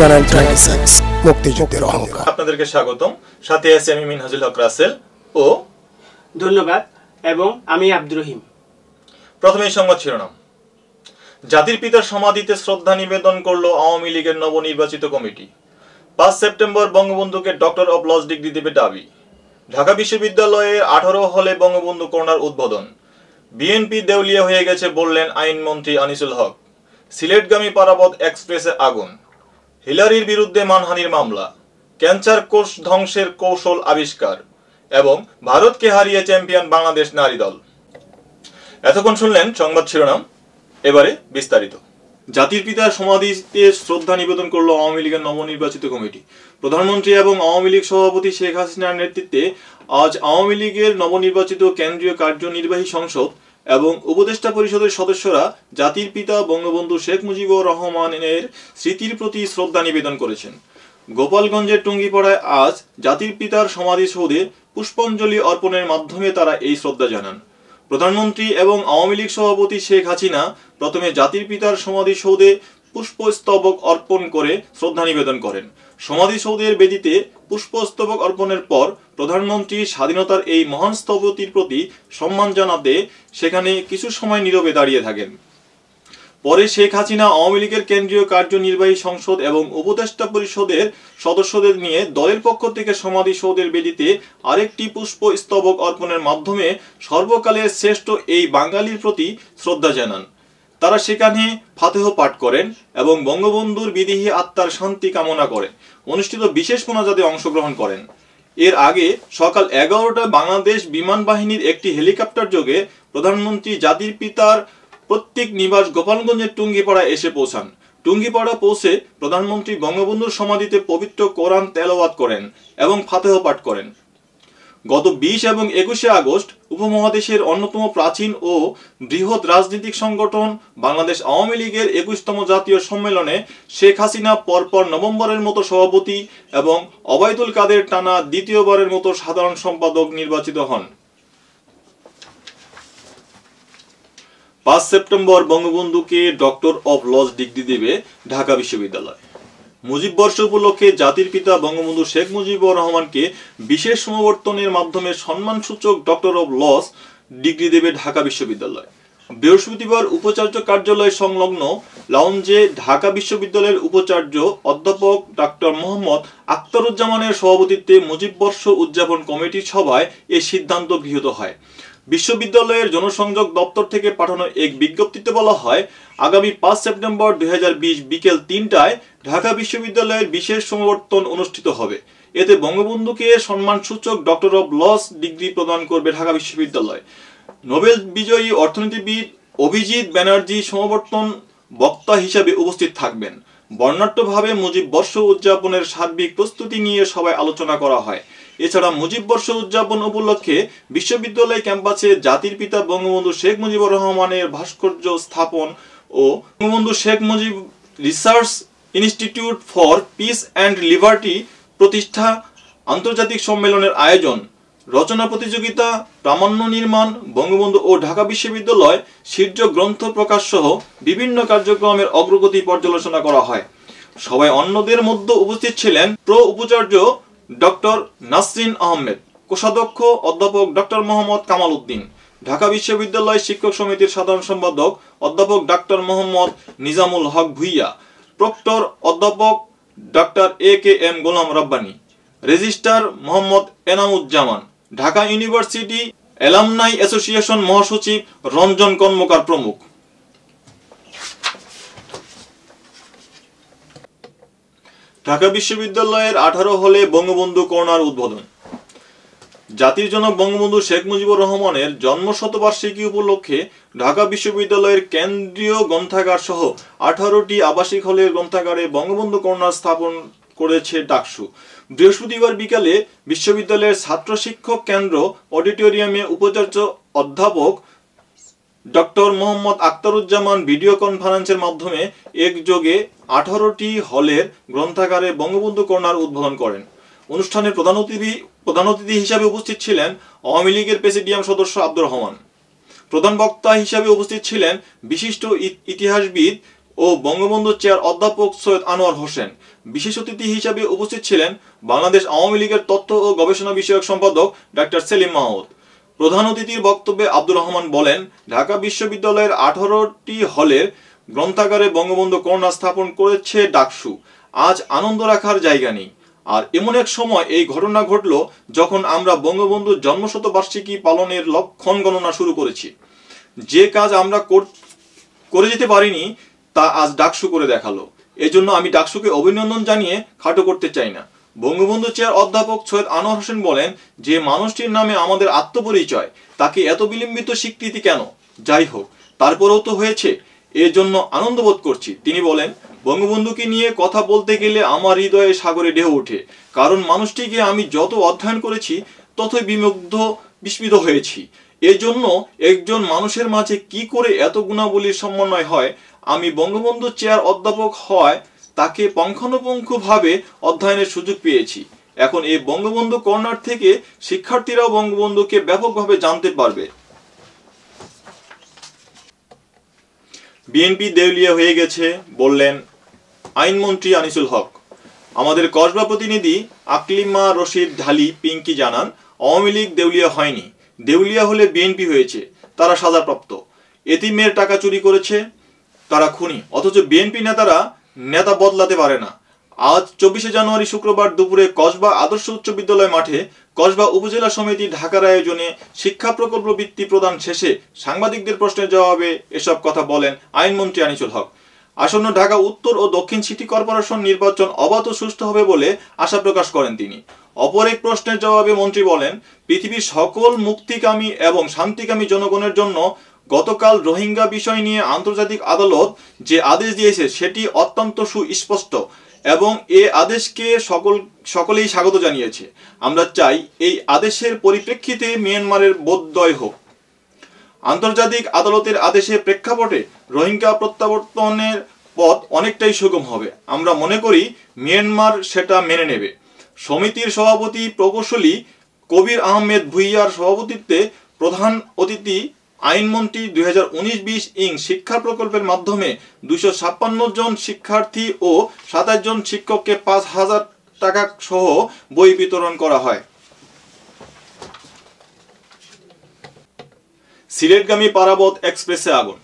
channel twenty six মুক্তিযুদ্ধের অহংকার আপনাদেরকে স্বাগতম সাথে আছি আমি মিনহাজুল হক রাসেল ও ধন্যবাদ এবং আমি আব্দুর রহিম প্রথমে সংবাদ শিরোনাম জাতির পিতার সমাধিতে শ্রদ্ধা নিবেদন করল আওয়ামী লীগের নবনির্বাচিত কমিটি পাঁচ সেপ্টেম্বর বঙ্গবন্ধুকে ডক্টর অব লজ ডিগ্রি দেবে দাবি ঢাকা বিশ্ববিদ্যালয়ে আঠারো হলে বঙ্গবন্ধু করোনার উদ্বোধন বিএনপি দেউলিয়া হয়ে গেছে বললেন আইনমন্ত্রী আনিসুল হক সিলেটগামী পারাবত এক্সপ্রেসে আগুন হিলারির বিরুদ্ধে মানহানির মামলা ক্যান্সার কোষ ধ্বংসের কৌশল আবিষ্কার এবং ভারতকে হারিয়ে চ্যাম্পিয়ন বাংলাদেশ নারী দল এতক্ষণ শুনলেন সংবাদ শিরোনাম এবারে বিস্তারিত জাতির পিতার সমাধিতে শ্রদ্ধা নিবেদন করলো আওয়ামী লীগের নবনির্বাচিত কমিটি প্রধানমন্ত্রী এবং আওয়ামী লীগ সভাপতি শেখ হাসিনার নেতৃত্বে আজ আওয়ামী লীগের নবনির্বাচিত কেন্দ্রীয় কার্যনির্বাহী সংসদ এবং উপদেষ্টা পরিষদের সদস্যরা জাতির পিতা বঙ্গবন্ধু শেখ মুজিবুর রহমানের স্মৃতির প্রতি শ্রদ্ধা নিবেদন করেছেন গোপালগঞ্জের টুঙ্গিপাড়ায় আজ জাতির পিতার সমাধিসৌধে পুষ্পাঞ্জলি অর্পণের মাধ্যমে তারা এই শ্রদ্ধা জানান প্রধানমন্ত্রী এবং আওয়ামী লীগ সভাপতি শেখ হাসিনা প্রথমে জাতির পিতার সমাধিসৌধে পুষ্পস্তবক অর্পণ করে শ্রদ্ধা নিবেদন করেন সমাধিসৌধের বেদিতে পুষ্পস্তবক অর্পণের পর প্রধানমন্ত্রী স্বাধীনতার এই মহান স্থপতির প্রতি সম্মান জানাতে সেখানে কিছু সময় নীরবে দাঁড়িয়ে থাকেন পরে শেখ হাসিনা আওয়ামী লীগের কেন্দ্রীয় কার্যনির্বাহী সংসদ এবং উপদেষ্টা পরিষদের সদস্যদের নিয়ে দলের পক্ষ থেকে সমাধিসৌধের বেদিতে আরেকটি পুষ্প স্তবক অর্পণের মাধ্যমে সর্বকালের শ্রেষ্ঠ এই বাঙালির প্রতি শ্রদ্ধা জানান তারা সেখানে ফাতেহ পাঠ করেন এবং বঙ্গবন্ধুর বিদেহী আত্মার শান্তি কামনা করেন অনুষ্ঠিত বিশেষ মোনাজাতে অংশগ্রহণ করেন এর আগে সকাল এগারোটায় বাংলাদেশ বিমান বাহিনীর একটি হেলিকপ্টার যোগে প্রধানমন্ত্রী জাতির পিতার প্রত্যেক নিবাস গোপালগঞ্জের টুঙ্গিপাড়া এসে পৌঁছান টুঙ্গিপাড়া পৌঁছে প্রধানমন্ত্রী বঙ্গবন্ধুর সমাধিতে পবিত্র কোরআন তেলাওয়াত করেন এবং ফাতেহ পাঠ করেন গত বিশ এবং একুশে আগস্ট উপমহাদেশের অন্যতম প্রাচীন ও বৃহৎ রাজনৈতিক সংগঠন বাংলাদেশ আওয়ামী লীগের একুশতম জাতীয় সম্মেলনে শেখ হাসিনা পরপর নভেম্বরের মতো সভাপতি এবং অবায়দুল কাদের টানা দ্বিতীয়বারের মতো সাধারণ সম্পাদক নির্বাচিত হন পাঁচ সেপ্টেম্বর বঙ্গবন্ধুকে ডক্টর অব লজ ডিগ্রি দেবে ঢাকা বিশ্ববিদ্যালয় মুজিব বর্ষ উপলক্ষে জাতির পিতা বঙ্গবন্ধু শেখ মুজিবুর রহমানকে বিশেষ সমাবর্তনের মাধ্যমে সম্মানসূচক ডক্টর অব লস ডিগ্রি দেবে ঢাকা বিশ্ববিদ্যালয় বৃহস্পতিবার উপাচার্য কার্যালয় সংলগ্ন লাউঞ্জে ঢাকা বিশ্ববিদ্যালয়ের উপাচার্য অধ্যাপক ডাক্তার মোহাম্মদ আক্তারুজ্জামানের সভাপতিত্বে মুজিব বর্ষ উদযাপন কমিটির সভায় এ সিদ্ধান্ত গৃহীত হয় বিশ্ববিদ্যালয়ের জনসংযোগ দপ্তর থেকে পাঠানো এক বিজ্ঞপ্তিতে বলা হয় আগামী পাঁচ সেপ্টেম্বর দুই বিকেল তিনটায় ঢাকা বিশ্ববিদ্যালয়ের বিশেষ সমাবর্তন অনুষ্ঠিত হবে এতে বঙ্গবন্ধুকে সম্মানসূচক ডক্টর অব লস ডিগ্রি প্রদান করবে ঢাকা বিশ্ববিদ্যালয় নোবেল বিজয়ী অর্থনীতিবিদ অভিজিৎ ব্যানার্জি সমাবর্তন বক্তা হিসাবে উপস্থিত থাকবেন বর্ণাঢ্যভাবে মুজিব বর্ষ উদযাপনের সার্বিক প্রস্তুতি নিয়ে সবাই আলোচনা করা হয় এছাড়া মুজিব বর্ষ উদযাপন উপলক্ষে বিশ্ববিদ্যালয় ক্যাম্পাসে জাতির পিতা বঙ্গবন্ধু শেখ মুজিবুর রহমানের ভাস্কর্য স্থাপন ও Bangabandhu Sheikh Mujib research institute for peace and liberty প্রতিষ্ঠা আন্তর্জাতিক সম্মেলনের আয়োজন রচনা প্রতিযোগিতা প্রামাণ্য নির্মাণ বঙ্গবন্ধু ও ঢাকা বিশ্ববিদ্যালয় শীর্ষ গ্রন্থ প্রকাশ সহ বিভিন্ন কার্যক্রমের অগ্রগতি পর্যালোচনা করা হয় সবাই অন্যদের মধ্যে উপস্থিত ছিলেন প্রো উপাচার্য ডক্টর নাসরিন আহমেদ কোষাধ্যক্ষ অধ্যাপক ডক্টর মোহাম্মদ কামাল উদ্দিন ঢাকা বিশ্ববিদ্যালয় শিক্ষক সমিতির সাধারণ সম্পাদক অধ্যাপক ডক্টর মোহাম্মদ নিজামুল হক ভুইয়া প্রক্টর অধ্যাপক doctor A K M Golam Rabbani registrar Mohammad Enamuzzaman Dhaka university alumni association মহাসচিব রঞ্জন কর্মকার প্রমুখ ঢাকা বিশ্ববিদ্যালয়ের আঠারো হলে বঙ্গবন্ধু কর্নার উদ্বোধন জাতির জনক বঙ্গবন্ধু শেখ মুজিবুর রহমানের জন্মশতবার্ষিকী উপলক্ষে ঢাকা বিশ্ববিদ্যালয়ের কেন্দ্রীয় গ্রন্থাগার সহ আঠারোটি আবাসিক হলের গ্রন্থাগারে বঙ্গবন্ধু কর্নার স্থাপন করেছে ডাকসু বৃহস্পতিবার বিকালে বিশ্ববিদ্যালয়ের ছাত্র শিক্ষক কেন্দ্র অডিটোরিয়ামে উপাচার্য অধ্যাপক ডক্টর মোহাম্মদ আক্তারুজ্জামান ভিডিও কনফারেন্সের মাধ্যমে একযোগে আঠারোটি হলের গ্রন্থাগারে বঙ্গবন্ধু কন্যার উদ্বোধন করেন অনুষ্ঠানে প্রধান অতিথি প্রধান অতিথি হিসাবে উপস্থিত ছিলেন আওয়ামী লীগের প্রেসিডিয়াম সদস্য আব্দুর রহমান প্রধান বক্তা হিসাবে উপস্থিত ছিলেন বিশিষ্ট ইতিহাসবিদ ও বঙ্গবন্ধু চেয়ার অধ্যাপক সৈয়দ আনোয়ার হোসেন বিশেষ অতিথি হিসাবে উপস্থিত ছিলেন বাংলাদেশ আওয়ামী লীগের তথ্য ও গবেষণা বিষয়ক সম্পাদক ডাক্তার সেলিম মাহমুদ প্রধান অতিথির বক্তব্যে আব্দুর রহমান বলেন ঢাকা বিশ্ববিদ্যালয়ের আঠারোটি হলের গ্রন্থাগারে বঙ্গবন্ধু কর্ণা স্থাপন করেছে ডাকসু আজ আনন্দ রাখার জায়গা নেই আর এমন এক সময় এই ঘটনা ঘটল যখন আমরা বঙ্গবন্ধুর জন্মশতবার্ষিকী পালনের লক্ষণ গণনা শুরু করেছি যে কাজ আমরা করে যেতে পারিনি তা আজ ডাকসু করে দেখালো এজন্য আমি ডাকসুকে অভিনন্দন জানিয়ে খাটো করতে চাই না বঙ্গবন্ধু চেয়ার অধ্যাপক সৈয়দ আনোয়ার হোসেন বলেন যে মানুষটির নামে আমাদের আত্মপরিচয় তাকে এত বিলম্বিত স্বীকৃতি কেন যাই হোক তারপরেও তো হয়েছে এর জন্য আনন্দ বোধ করছি তিনি বলেন বঙ্গবন্ধুকে নিয়ে কথা বলতে গেলে আমার হৃদয়ে সাগরে ঢেউ ওঠে কারণ মানুষটিকে আমি যত অধ্যয়ন করেছি ততই বিমুগ্ধ বিস্মিত হয়েছি এজন্য একজন মানুষের মাঝে কি করে এত গুণাবলীর সমন্বয় হয় আমি বঙ্গবন্ধু চেয়ার অধ্যাপক হওয়ায় তাকে পঙ্খানুপুঙ্খভাবে অধ্যয়নের সুযোগ পেয়েছি এখন এই বঙ্গবন্ধু কর্নার থেকে শিক্ষার্থীরাও বঙ্গবন্ধুকে ব্যাপকভাবে জানতে পারবে বিএনপি দেউলিয়া হয়ে গেছে বললেন আইনমন্ত্রী আনিসুল হক আমাদের কসবা প্রতিনিধি আকলিমা রশিদ ঢালি পিঙ্কি জানান আওয়ামী লীগ দেউলিয়া হয়নি দেউলিয়া হলে বিএনপি হয়েছে তারা সাজাপ্রাপ্ত এতিমের টাকা চুরি করেছে তারা খুনি অথচ বিএনপি নেতারা নেতা বদলাতে পারে না আজ চব্বিশে জানুয়ারি শুক্রবার দুপুরে কসবা আদর্শ উচ্চ বিদ্যালয় মাঠে কসবা উপজেলা সমিতি ঢাকার আয়োজনে শিক্ষা প্রকল্প বৃত্তি প্রদান শেষে সাংবাদিকদের প্রশ্নের জবাবে এসব কথা বলেন আইনমন্ত্রী আনিসুল হক আসন্ন ঢাকা উত্তর ও দক্ষিণ সিটি কর্পোরেশন নির্বাচন অবাধ ও হবে বলে আশা প্রকাশ করেন তিনি অপর এক প্রশ্নের জবাবে মন্ত্রী বলেন পৃথিবীর সকল মুক্তিকামী এবং শান্তিকামী জনগণের জন্য গতকাল রোহিঙ্গা বিষয় নিয়ে আন্তর্জাতিক আদালত যে আদেশ দিয়েছে সেটি অত্যন্ত সুস্পষ্ট এবং এ আদেশকে সকল সকলেই স্বাগত জানিয়েছে আমরা চাই এই আদেশের পরিপ্রেক্ষিতে মিয়ানমারের বোধদয় হোক আন্তর্জাতিক আদালতের আদেশে প্রেক্ষাপটে রোহিঙ্গা প্রত্যাবর্তনের পথ অনেকটাই সুগম হবে আমরা মনে করি মিয়ানমার সেটা মেনে নেবে সমিতির সভাপতি প্রকৌশলী কবির আহমেদ ভুইয়ার সভাপতিত্বে প্রধান অতিথি আইনমন্ত্রী দুই হাজার ইং শিক্ষা প্রকল্পের মাধ্যমে দুশো জন শিক্ষার্থী ও সাতাশ জন শিক্ষককে পাঁচ হাজার টাকা সহ বই বিতরণ করা হয় সিলেটগামী পারাবত এক্সপ্রেসে আগুন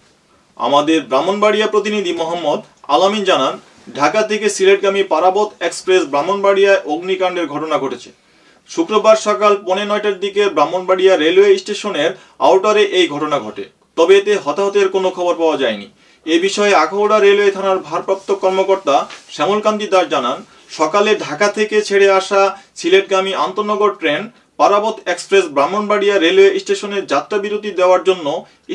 আমাদের ব্রাহ্মণবাড়িয়া প্রতিনিধি মোহাম্মদ আলামিন জানান ঢাকা থেকে সিলেটগামী পারাবত এক্সপ্রেস ব্রাহ্মণবাড়িয়ায় অগ্নিকাণ্ডের ঘটনা ঘটেছে শুক্রবার সকাল পৌনে নয়টার দিকে ব্রাহ্মণবাড়িয়া রেলওয়ে স্টেশনের আউটারে এই ঘটনা ঘটে তবে এতে হতাহতের কোনো খবর পাওয়া যায়নি এ বিষয়ে আখাউড়া রেলওয়ে থানার ভারপ্রাপ্ত কর্মকর্তা শ্যামলকান্তি দাস জানান সকালে ঢাকা থেকে ছেড়ে আসা সিলেটগামী আন্তনগর train Parabat express Brahmanbaria railway স্টেশনে যাত্রা বিরতি দেওয়ার জন্য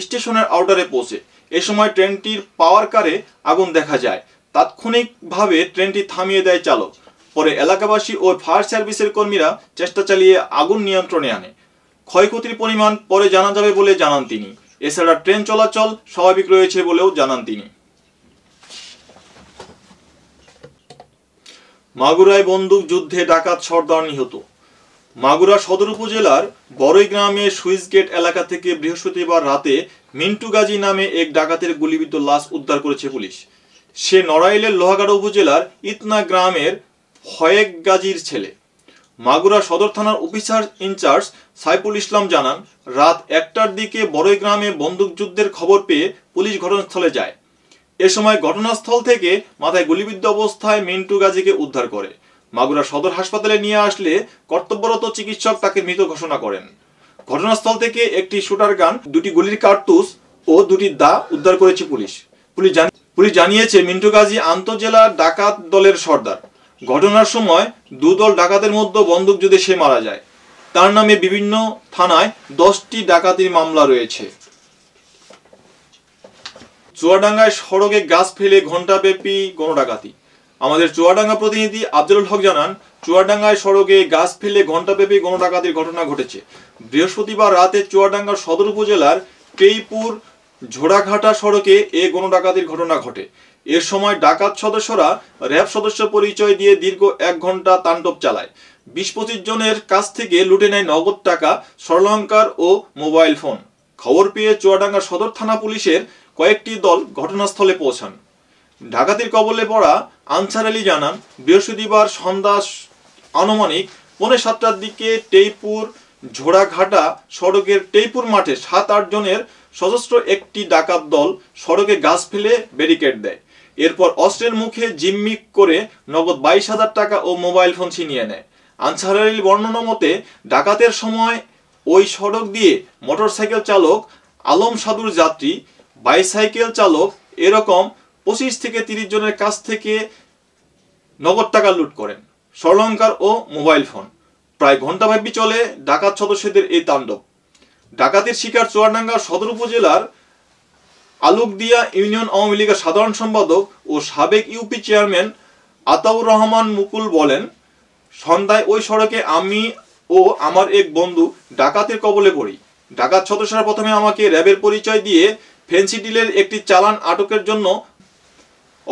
স্টেশনের আউটারে পৌঁছে এ সময় ট্রেনটির পাওয়ার কারে আগুন দেখা যায় তাৎক্ষণিকভাবে ট্রেনটি থামিয়ে দেয় চালক পরে এলাকাবাসী ও ফায়ার সার্ভিসের কর্মীরা চেষ্টা চালিয়ে আগুন নিয়ন্ত্রণে আনে ক্ষয়ক্ষতির পরিমাণ পরে জানা যাবে বলে জানান তিনি এছাড়া ট্রেন চলাচল স্বাভাবিক রয়েছে বলেও জানান তিনি মাগুরায় বন্দুক যুদ্ধে ডাকাত সর্দার নিহত মাগুরা সদর উপজেলার বড়ই গ্রামে সুইসগেট এলাকা থেকে বৃহস্পতিবার রাতে মিন্টু গাজী নামে এক ডাকাতের গুলিবিদ্ধ লাশ উদ্ধার করেছে পুলিশ সে নড়াইলের লোহাগাড়া উপজেলার ইতনা গ্রামের হয়েক গাজীর ছেলে মাগুরা সদর থানার অফিসার ইনচার্জ সাইফুল ইসলাম জানান রাত একটার দিকে বড়ই গ্রামে বন্দুকযুদ্ধের খবর পেয়ে পুলিশ ঘটনাস্থলে যায় এ সময় ঘটনাস্থল থেকে মাথায় গুলিবিদ্ধ অবস্থায় মিন্টু গাজীকে উদ্ধার করে মাগুরা সদর হাসপাতালে নিয়ে আসলে কর্তব্যরত চিকিৎসক তাকে মৃত ঘোষণা করেন ঘটনাস্থল থেকে একটি শুটার গান দুটি গুলির কার্তুস ও দুটি দা উদ্ধার করেছে পুলিশ পুলিশ পুলিশ জানিয়েছে মিন্টু গাজী আন্তজেলা ডাকাত দলের সর্দার ঘটনার সময় দুদল ডাকাতের মধ্যে যদি সে মারা যায় তার নামে বিভিন্ন থানায় দশটি ডাকাতির মামলা রয়েছে চুয়াডাঙ্গায় সড়কে গাছ ফেলে ঘণ্টাব্যাপী গণডাকাতি আমাদের চুয়াডাঙ্গা প্রতিনিধি আব্দুল হক জানান চুয়াডাঙ্গায় সড়কে গাছ ফেলে ঘণ্টাব্যাপী গণডাকাতির ঘটনা ঘটেছে বৃহস্পতিবার রাতে চুয়াডাঙ্গার সদর উপজেলার পেইপুর ঝোড়াঘাটা সড়কে এ গণডাকাতির ঘটনা ঘটে এ সময় ডাকাত সদস্যরা র্যাব সদস্য পরিচয় দিয়ে দীর্ঘ এক ঘন্টা তাণ্ডব চালায় বিশ পঁচিশ জনের কাছ থেকে লুটে নেয় নগদ টাকা স্বর্ণলঙ্কার ও মোবাইল ফোন খবর পেয়ে চুয়াডাঙ্গা সদর থানা পুলিশের কয়েকটি দল ঘটনাস্থলে পৌঁছান ডাকাতির কবলে পড়া আনসার আলী জানান বৃহস্পতিবার সন্ধ্যা আনুমানিক পৌনে সাতটার দিকে টেইপুর ঝোড়াঘাটা সড়কের টেইপুর মাঠে সাত আট জনের সশস্ত্র একটি ডাকাত দল সড়কে গাছ ফেলে ব্যারিকেড দেয় এরপর অস্ত্রের মুখে জিম্মি করে নগদ বাইশ হাজার টাকা ও মোবাইল ফোন ছিনিয়ে নেয় আনসার আলীর বর্ণনা মতে ডাকাতের সময় ওই সড়ক দিয়ে মোটরসাইকেল চালক আলম সাদুর যাত্রী বাইসাইকেল চালক এরকম পঁচিশ থেকে তিরিশ জনের কাছ থেকে নগদ টাকা লুট করেন স্বর্ণকার ও মোবাইল ফোন প্রায় ঘণ্টাব্যাপী চলে ডাকাত সদস্যদের এই তাণ্ডব ডাকাতির শিকার চুয়াডাঙ্গা সদর উপজেলার আলুকদিয়া ইউনিয়ন আওয়ামী লীগের সাধারণ সম্পাদক ও সাবেক ইউপি চেয়ারম্যান আতাউর রহমান মুকুল বলেন সন্ধ্যায় ওই সড়কে আমি ও আমার এক বন্ধু ডাকাতের কবলে পড়ি ডাকাত সদস্যরা প্রথমে আমাকে র্যাবের পরিচয় দিয়ে ফেন্সিডিলের একটি চালান আটকের জন্য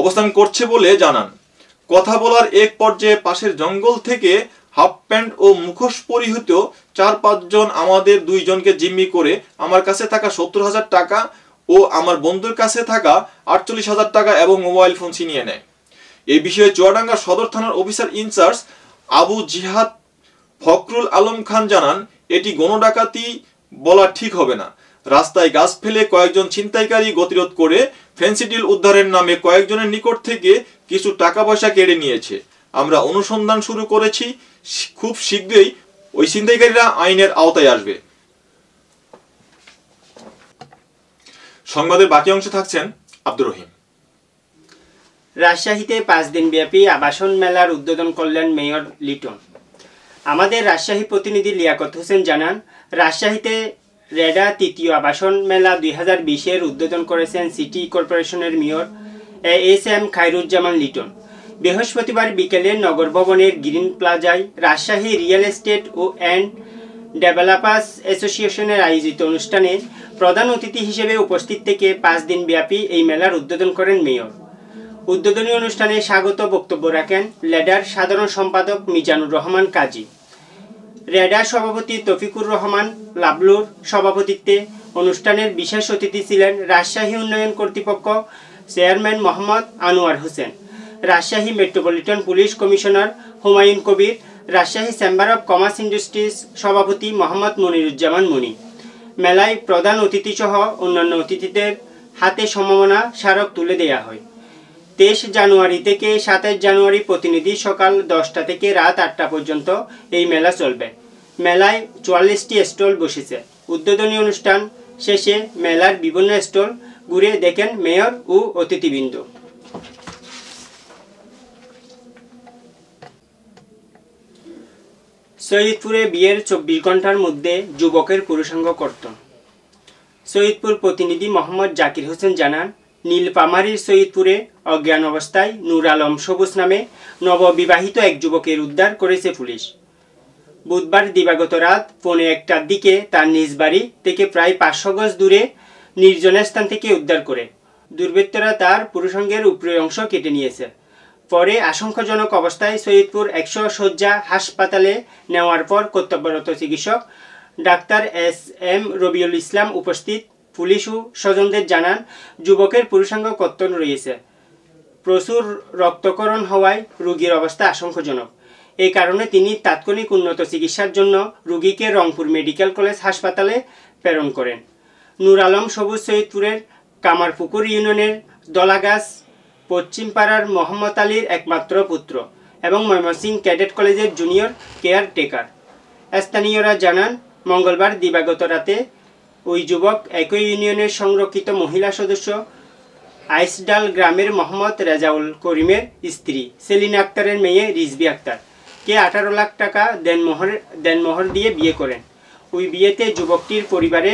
অবস্থান করছে বলে জানান কথা বলার এক পর্যায়ে পাশের জঙ্গল থেকে হাফ প্যান্ট ও মুখোশ পরিহিত চার পাঁচজন আমাদের দুইজনকে জিম্মি করে আমার কাছে থাকা সত্তর হাজার টাকা ও আমার বন্ধুর কাছে থাকা আটচল্লিশ হাজার টাকা এবং মোবাইল ফোন ছিনিয়ে নেয় এই বিষয়ে চুয়াডাঙ্গা সদর থানার অফিসার ইনচার্জ আবু জিহাদ ফখরুল আলম খান জানান এটি গণডাকাতি বলা ঠিক হবে না রাস্তায় গাছ ফেলে কয়েকজন ছিনতাইকারী গতিরোধ করে ফেন্সিডিল উদ্ধারের নামে কয়েকজনের নিকট থেকে কিছু টাকা পয়সা কেড়ে নিয়েছে আমরা অনুসন্ধান শুরু করেছি খুব শীঘ্রই ওই ছিনতাইকারীরা আইনের আওতায় আসবে সংবাদের বাকি অংশে থাকছেন আব্দুর রহিম রাজশাহীতে পাঁচ দিনব্যাপী আবাসন মেলার উদ্বোধন করলেন মেয়র লিটন আমাদের রাজশাহী প্রতিনিধি লিয়াকত হোসেন জানান রাজশাহীতে রেডা তৃতীয় আবাসন মেলা দুই হাজার বিশের উদ্বোধন করেছেন সিটি কর্পোরেশনের mayor S M Khairuzzaman Liton বৃহস্পতিবার বিকেলে নগর ভবনের গ্রিন প্লাজায় রাজশাহী রিয়েল এস্টেট ও অ্যান্ড ডেভেলপার্স অ্যাসোসিয়েশনের আয়োজিত অনুষ্ঠানে প্রধান অতিথি হিসেবে উপস্থিত থেকে পাঁচ দিন ব্যাপী এই মেলার উদ্বোধন করেন মেয়র উদ্বোধনী অনুষ্ঠানে স্বাগত বক্তব্য রাখেন লেডার সাধারণ সম্পাদক মিজানুর রহমান কাজী রেডার সভাপতি তফিকুর রহমান লাবলুর সভাপতিত্বে অনুষ্ঠানের বিশেষ অতিথি ছিলেন রাজশাহী উন্নয়ন কর্তৃপক্ষ chairman Mohammad Anwar Hossain Rajshahi metropolitan police commissioner Humayun Kabir Rajshahi chamber of commerce industries সভাপতি মোহাম্মদ মনিরুজ্জামান মনি মেলায় প্রধান অতিথিসহ অন্যান্য অতিথিদের হাতে সম্ভাবনা স্মারক তুলে দেয়া হয় তেইশ জানুয়ারি থেকে সাতাশ জানুয়ারি প্রতিনিধি সকাল দশটা থেকে রাত আটটা পর্যন্ত এই মেলা চলবে মেলায় চুয়াল্লিশটি স্টল বসেছে উদ্বোধনী অনুষ্ঠান শেষে মেলার বিভিন্ন স্টল ঘুরে দেখেন মেয়র ও অতিথিবৃন্দ সৈয়দপুরে বিয়ের চব্বিশ ঘন্টার মধ্যে যুবকের পুরুষাঙ্গ করত সৈয়দপুর প্রতিনিধি মোহাম্মদ জাকির হোসেন জানান নীলপামারির সৈয়দপুরে অজ্ঞান অবস্থায় নূর আলম সবুজ নামে নববিবাহিত এক যুবকের উদ্ধার করেছে পুলিশ বুধবার দিবাগত রাত পৌনে একটার দিকে তার নিজ বাড়ি থেকে প্রায় পাঁচশো গজ দূরে নির্জনের স্থান থেকে উদ্ধার করে দুর্বৃত্তরা তার পুরুষাঙ্গের উপরের অংশ কেটে নিয়েছে পরে আশঙ্কাজনক অবস্থায় সৈয়দপুর একশো শয্যা হাসপাতালে নেওয়ার পর কর্তব্যরত চিকিৎসক doctor S M Rabiul Islam উপস্থিত পুলিশ ও স্বজনদের জানান যুবকের পুরুষাঙ্গ কর্তন রয়েছে প্রচুর রক্তকরণ হওয়ায় রোগীর অবস্থা আশঙ্কাজনক এই কারণে তিনি তাৎক্ষণিক উন্নত চিকিৎসার জন্য রুগীকে রংপুর মেডিকেল কলেজ হাসপাতালে প্রেরণ করেন নুর আলম সবুজ সৈয়দপুরের কামারপুকুর ইউনিয়নের দলাগাছ পশ্চিমপাড়ার মোহাম্মদ আলীর একমাত্র পুত্র এবং ময়মনসিং ক্যাডেট কলেজের জুনিয়র কেয়ার টেকার স্থানীয়রা জানান মঙ্গলবার দিবাগত রাতে ওই যুবক একই ইউনিয়নের সংরক্ষিত মহিলা সদস্য আইসডাল গ্রামের মোহাম্মদ রেজাউল করিমের স্ত্রী সেলিনা আক্তারের মেয়ে রিজবি আক্তার কে আঠারো লাখ টাকা দেনমোহর দেনমোহর দিয়ে বিয়ে করেন ওই বিয়েতে যুবকটির পরিবারে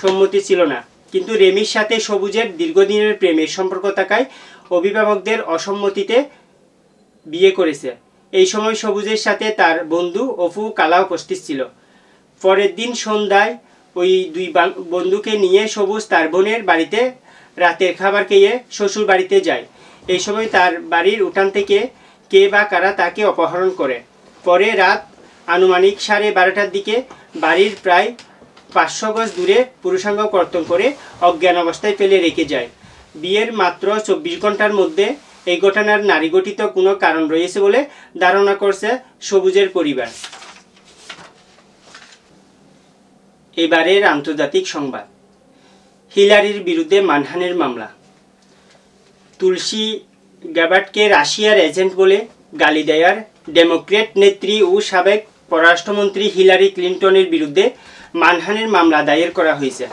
সম্মতি ছিল না কিন্তু রেমির সাথে সবুজের দীর্ঘদিনের প্রেমের সম্পর্ক থাকায় অভিভাবকদের অসম্মতিতে বিয়ে করেছে এই সময় সবুজের সাথে তার বন্ধু অফু কালাও উপস্থিত ছিল পরের দিন সন্ধ্যায় ওই দুই বন্ধুকে নিয়ে সবুজ তার বোনের বাড়িতে রাতের খাবার খেয়ে শ্বশুর বাড়িতে যায় এই সময় তার বাড়ির উঠান থেকে কে বা কারা তাকে অপহরণ করে পরে রাত আনুমানিক সাড়ে বারোটার দিকে বাড়ির প্রায় পাঁচশো গজ দূরে পুরুষাঙ্গ কর্তন করে অজ্ঞান অবস্থায় ফেলে রেখে যায় বিয়ের মাত্র চব্বিশ ঘন্টার মধ্যে এই ঘটনার নারী গঠিত কোনো কারণ রয়েছে বলে ধারণা করছে সবুজের পরিবার এবারের আন্তর্জাতিক সংবাদ হিলারির বিরুদ্ধে মানহানের মামলা তুলসী গ্যাবার্টকে রাশিয়ার এজেন্ট বলে গালি দেয়ার ডেমোক্রেট নেত্রী ও সাবেক পররাষ্ট্রমন্ত্রী হিলারি ক্লিন্টনের বিরুদ্ধে মানহানের মামলা দায়ের করা হয়েছে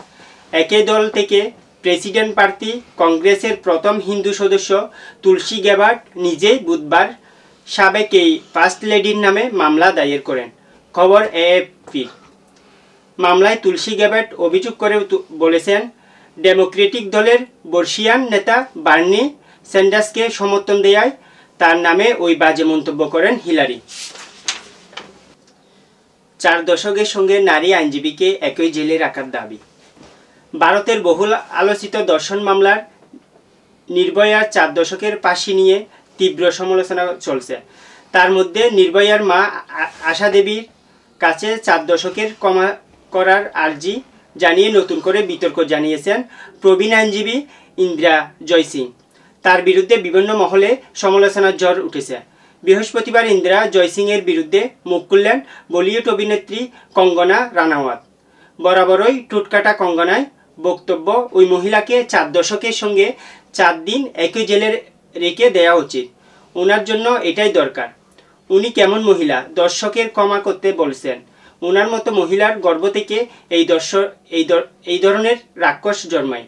একে দল থেকে প্রেসিডেন্ট প্রার্থী কংগ্রেসের প্রথম হিন্দু সদস্য তুলসী গেবার্ট নিজেই বুধবার সাবেক এই ফার্স্ট লেডির নামে মামলা দায়ের করেন খবর এএফপি মামলায় তুলসী গেবার্ট অভিযোগ করে বলেছেন ডেমোক্রেটিক দলের বর্ষিয়ান নেতা বার্নি স্যান্ডার্সকে সমর্থন দেয়ায় তার নামে ওই বাজে মন্তব্য করেন হিলারি চার দশকের সঙ্গে নারী আইনজীবীকে একই জেলে রাখার দাবি ভারতের বহুল আলোচিত দর্শন মামলার নির্ভয়ার চার দশকের পাশি নিয়ে তীব্র সমালোচনা চলছে তার মধ্যে নির্ভয়ার মা আশা দেবীর কাছে চার দশকের কমা করার আর্জি জানিয়ে নতুন করে বিতর্ক জানিয়েছেন প্রবীণ আইনজীবী ইন্দিরা জয়সিং তার বিরুদ্ধে বিভিন্ন মহলে সমালোচনার জ্বর উঠেছে বৃহস্পতিবার ইন্দিরা জয়সিংয়ের বিরুদ্ধে মুখ খুললেন বলিউড অভিনেত্রী কঙ্গনা রানাওয়াত বরাবরই টুটকাটা কঙ্গনায় বক্তব্য ওই মহিলাকে চার দশকের সঙ্গে চার দিন একই জেলে রেখে দেওয়া উচিত ওনার জন্য এটাই দরকার উনি কেমন মহিলা দর্শকের ক্ষমা করতে বলছেন ওনার মতো মহিলার গর্ব থেকে এই দর্শক এই এই ধরনের রাক্ষস জন্মায়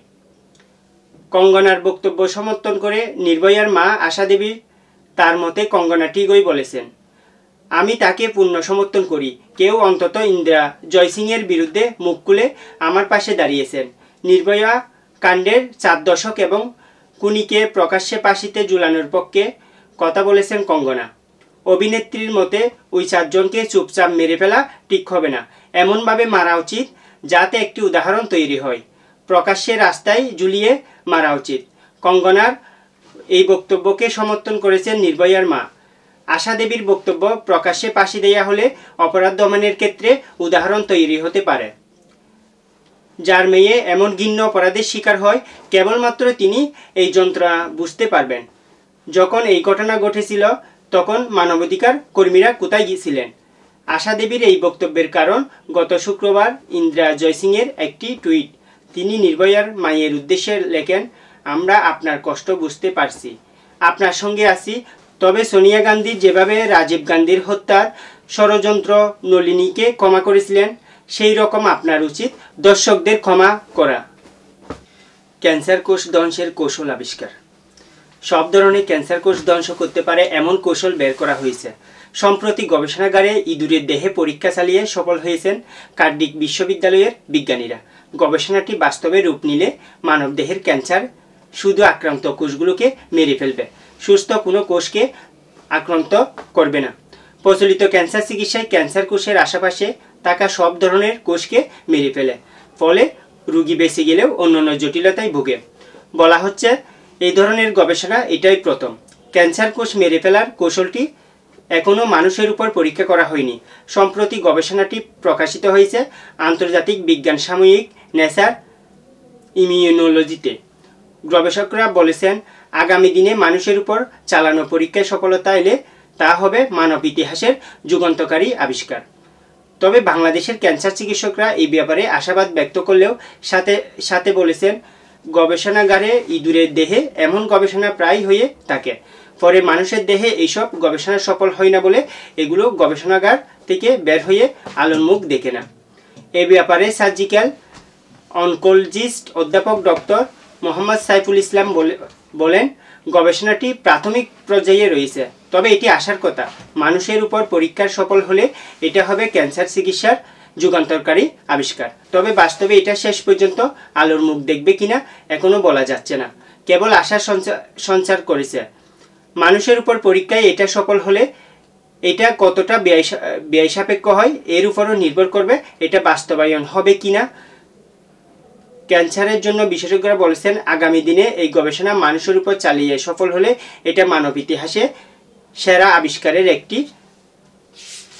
কঙ্গনার বক্তব্য সমর্থন করে নির্ভয়ার মা আশা দেবী তার মতে কঙ্গনা ঠিকই বলেছেন আমি তাকে পূর্ণ সমর্থন করি কেউ অন্তত ইন্দিরা জয়সিংয়ের বিরুদ্ধে মুখ খুলে আমার পাশে দাঁড়িয়েছেন নির্ভয়া কাণ্ডের চার দশক এবং কুনিকে প্রকাশ্যে পাশিতে ঝুলানোর পক্ষে কথা বলেছেন কঙ্গনা অভিনেত্রীর মতে ওই চারজনকে চুপচাপ মেরে ফেলা ঠিক হবে না এমনভাবে মারা উচিত যাতে একটি উদাহরণ তৈরি হয় প্রকাশ্যে রাস্তায় ঝুলিয়ে মারা উচিত কঙ্গনার এই বক্তব্যকে সমর্থন করেছেন নির্ভয়ার মা আশা দেবীর বক্তব্য প্রকাশ্যে পাশি দেয়া হলে অপরাধ দমনের ক্ষেত্রে উদাহরণ তৈরি হতে পারে যার মেয়ে এমন ঘিন্ন অপরাধের শিকার হয় কেবলমাত্র তিনি এই যন্ত্রণা বুঝতে পারবেন যখন এই ঘটনা ঘটেছিল তখন মানবাধিকার কর্মীরা কোথায় গিয়েছিলেন আশা দেবীর এই বক্তব্যের কারণ গত শুক্রবার ইন্দিরা জয়সিংয়ের একটি টুইট তিনি নির্ভয়ার মায়ের উদ্দেশ্যে লেখেন আমরা আপনার কষ্ট বুঝতে পারছি আপনার সঙ্গে আছি তবে সোনিয়া গান্ধী যেভাবে রাজীব গান্ধীর হত্যার ষড়যন্ত্র নলিনীকে ক্ষমা করেছিলেন সেই রকম আপনার উচিত দর্শকদের ক্ষমা করা ক্যান্সার কোষ দংশের কৌশল আবিষ্কার সব ধরনের ক্যান্সার কোষ দংশ করতে পারে এমন কৌশল বের করা হয়েছে সম্প্রতি গবেষণাগারে ইঁদুরের দেহে পরীক্ষা চালিয়ে সফল হয়েছেন কার্ডিক বিশ্ববিদ্যালয়ের বিজ্ঞানীরা গবেষণাটি বাস্তবে রূপ নিলে মানব দেহের ক্যান্সার শুধু আক্রান্ত কোষগুলোকে মেরে ফেলবে সুস্থ কোনো কোষকে আক্রান্ত করবে না প্রচলিত ক্যান্সার চিকিৎসায় ক্যান্সার কোষের আশেপাশে থাকা সব ধরনের কোষকে মেরে ফেলে ফলে রুগী বেঁচে গেলেও অন্যান্য জটিলতায় ভুগে বলা হচ্ছে এই ধরনের গবেষণা এটাই প্রথম ক্যান্সার কোষ মেরে ফেলার কৌশলটি এখনও মানুষের উপর পরীক্ষা করা হয়নি সম্প্রতি গবেষণাটি প্রকাশিত হয়েছে আন্তর্জাতিক বিজ্ঞান সাময়িক নেচার ইমিউনোলজিতে গবেষকরা বলেছেন আগামী দিনে মানুষের উপর চালানো পরীক্ষায় সফলতা এলে তা হবে মানব ইতিহাসের যুগান্তকারী আবিষ্কার তবে বাংলাদেশের ক্যান্সার চিকিৎসকরা এই ব্যাপারে আশাবাদ ব্যক্ত করলেও সাথে সাথে বলেছেন গবেষণাগারে ইঁদুরের দেহে এমন গবেষণা প্রায় হয়ে থাকে পরে মানুষের দেহে এইসব গবেষণা সফল হয় না বলে এগুলো গবেষণাগার থেকে বের হয়ে আলোর মুখ দেখে না এ ব্যাপারে সার্জিক্যাল অনকোলজিস্ট অধ্যাপক ডক্টর মোহাম্মদ সাইফুল ইসলাম বলেন গবেষণাটি প্রাথমিক পর্যায়ে রয়েছে তবে এটি আসার কথা মানুষের উপর পরীক্ষার সফল হলে এটা হবে ক্যান্সার চিকিৎসার যুগান্তরকারী আবিষ্কার তবে বাস্তবে এটা শেষ পর্যন্ত আলোর মুখ দেখবে কিনা এখনও বলা যাচ্ছে না কেবল আশার সঞ্চার করেছে মানুষের উপর পরীক্ষায় এটা সফল হলে এটা কতটা ব্যয় সাপেক্ষ হয় এর উপরও নির্ভর করবে এটা বাস্তবায়ন হবে কিনা ক্যান্সারের জন্য বিশেষজ্ঞরা বলেছেন আগামী দিনে এই গবেষণা মানুষের উপর চালিয়ে সফল হলে এটা মানব ইতিহাসে সেরা আবিষ্কারের একটি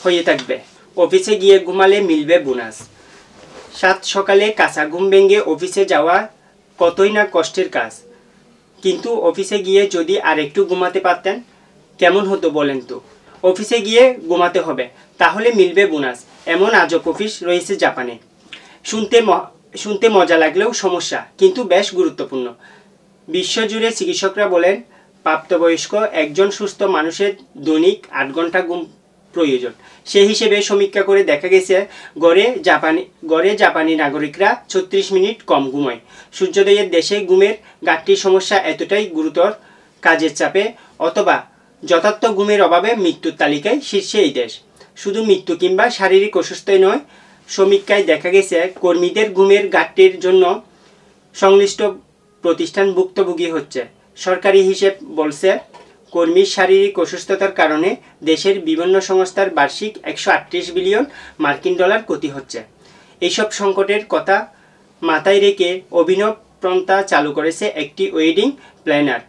হয়ে থাকবে অফিসে গিয়ে ঘুমালে মিলবে বোনাস সাত সকালে কাঁচা ঘুম ভেঙে অফিসে যাওয়া কতই না কষ্টের কাজ কিন্তু অফিসে গিয়ে যদি আর একটু ঘুমাতে পারতেন কেমন হতো বলেন তো অফিসে গিয়ে ঘুমাতে হবে তাহলে মিলবে বোনাস এমন আজব অফিস রয়েছে জাপানে শুনতে শুনতে মজা লাগলেও সমস্যা কিন্তু বেশ গুরুত্বপূর্ণ বিশ্বজুড়ে চিকিৎসকরা বলেন প্রাপ্তবয়স্ক একজন সুস্থ মানুষের দৈনিক আট ঘন্টা ঘুম প্রয়োজন সেই হিসেবে সমীক্ষা করে দেখা গেছে গড়ে জাপানি গড়ে জাপানি নাগরিকরা ছত্রিশ মিনিট কম ঘুমায় সূর্যোদয়ের দেশে ঘুমের ঘাটতির সমস্যা এতটাই গুরুতর কাজের চাপে অথবা যথার্থ ঘুমের অভাবে মৃত্যুর তালিকায় শীর্ষে এই দেশ শুধু মৃত্যু কিংবা শারীরিক অসুস্থই নয় সমীক্ষায় দেখা গেছে কর্মীদের ঘুমের ঘাটতির জন্য সংশ্লিষ্ট প্রতিষ্ঠান ভুক্তভোগী হচ্ছে সরকারি হিসেব বলছে কর্মীর শারীরিক অসুস্থতার কারণে দেশের বিভিন্ন সংস্থার বার্ষিক একশো বিলিয়ন মার্কিন ডলার ক্ষতি হচ্ছে এইসব সংকটের কথা মাথায় রেখে অভিনব প্রন্তা চালু করেছে একটি ওয়েডিং প্ল্যানার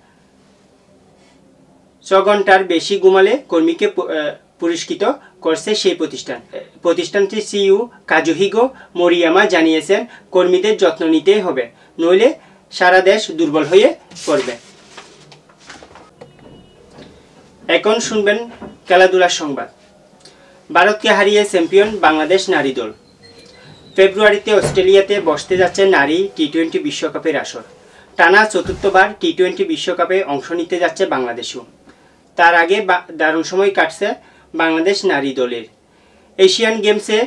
ছ ঘন্টার বেশি ঘুমালে কর্মীকে পুরস্কৃত করছে সেই প্রতিষ্ঠান প্রতিষ্ঠানটির সিইও কাজুহিগো মরিয়ামা জানিয়েছেন কর্মীদের যত্ন নিতেই হবে নইলে সারা দেশ দুর্বল হয়ে পড়বে এখন শুনবেন খেলাধুলার সংবাদ ভারতকে হারিয়ে চ্যাম্পিয়ন বাংলাদেশ নারী দল ফেব্রুয়ারিতে অস্ট্রেলিয়াতে বসতে যাচ্ছে নারী টি টোয়েন্টি বিশ্বকাপের আসর টানা চতুর্থবার টি টোয়েন্টি বিশ্বকাপে অংশ নিতে যাচ্ছে বাংলাদেশও তার আগে দারুণ সময় কাটছে বাংলাদেশ নারী দলের এশিয়ান গেমসে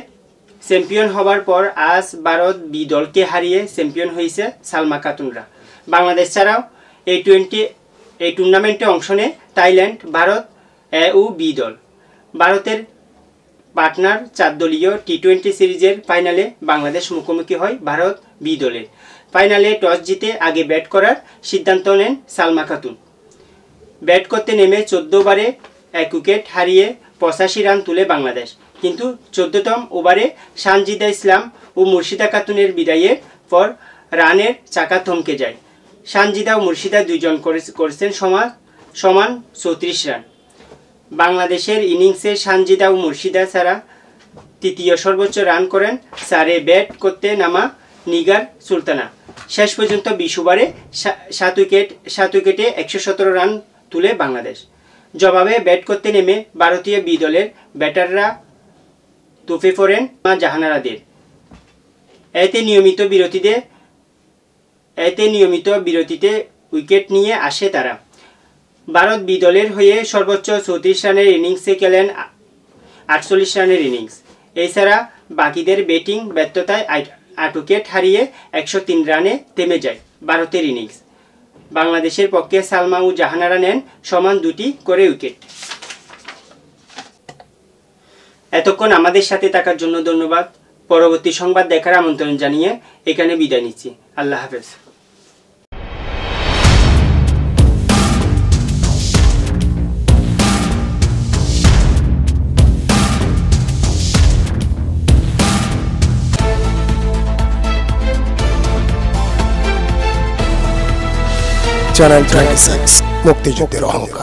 চ্যাম্পিয়ন হবার পর আজ ভারত বি দলকে হারিয়ে চ্যাম্পিয়ন হয়েছে সালমা খাতুনরা বাংলাদেশ ছাড়াও এই টোয়েন্টি এই টুর্নামেন্টে অংশ নেয় থাইল্যান্ড ভারত ও বি দল ভারতের পার্টনার চার দলীয় টি টোয়েন্টি সিরিজের ফাইনালে বাংলাদেশ মুখোমুখি হয় ভারত বি দলের ফাইনালে টস জিতে আগে ব্যাট করার সিদ্ধান্ত নেন সালমা খাতুন ব্যাট করতে নেমে চোদ্দ বারে এক উইকেট হারিয়ে পঁচাশি রান তুলে বাংলাদেশ কিন্তু চোদ্দতম ওভারে সানজিদা ইসলাম ও মুর্শিদা খাতুনের বিদায়ের পর রানের চাকা থমকে যায় সানজিদা ও মুর্শিদা দুজন করেছেন সমাজ সমান চৌত্রিশ রান বাংলাদেশের ইনিংসে সানজিদা ও মুর্শিদা ছাড়া তৃতীয় সর্বোচ্চ রান করেন সারে ব্যাট করতে নামা নিগার সুলতানা শেষ পর্যন্ত বিশ ওভারে সাত উইকেট সাত উইকেটে একশো সতেরো রান তুলে বাংলাদেশ জবাবে ব্যাট করতে নেমে ভারতীয় বি দলের ব্যাটাররা তুফে ফোরেন মা জাহানারাদের এতে নিয়মিত বিরতিতে এতে নিয়মিত বিরতিতে উইকেট নিয়ে আসে তারা ভারত বি দলের হয়ে সর্বোচ্চ চৌত্রিশ রানের ইনিংসে খেলেন আটচল্লিশ রানের ইনিংস এছাড়া বাকিদের ব্যাটিং ব্যর্থতায় আট উইকেট হারিয়ে একশো তিন রানে থেমে যায় ভারতের ইনিংস বাংলাদেশের পক্ষে সালমা ও জাহানারা নেন সমান দুটি করে উইকেট এতক্ষণ আমাদের সাথে থাকার জন্য ধন্যবাদ পরবর্তী সংবাদ দেখার আমন্ত্রণ জানিয়ে এখানে বিদায় নিচ্ছি আল্লাহ হাফেজ चैनल ट्वेंटी सिक्स मुक्ति जुटे रहोगा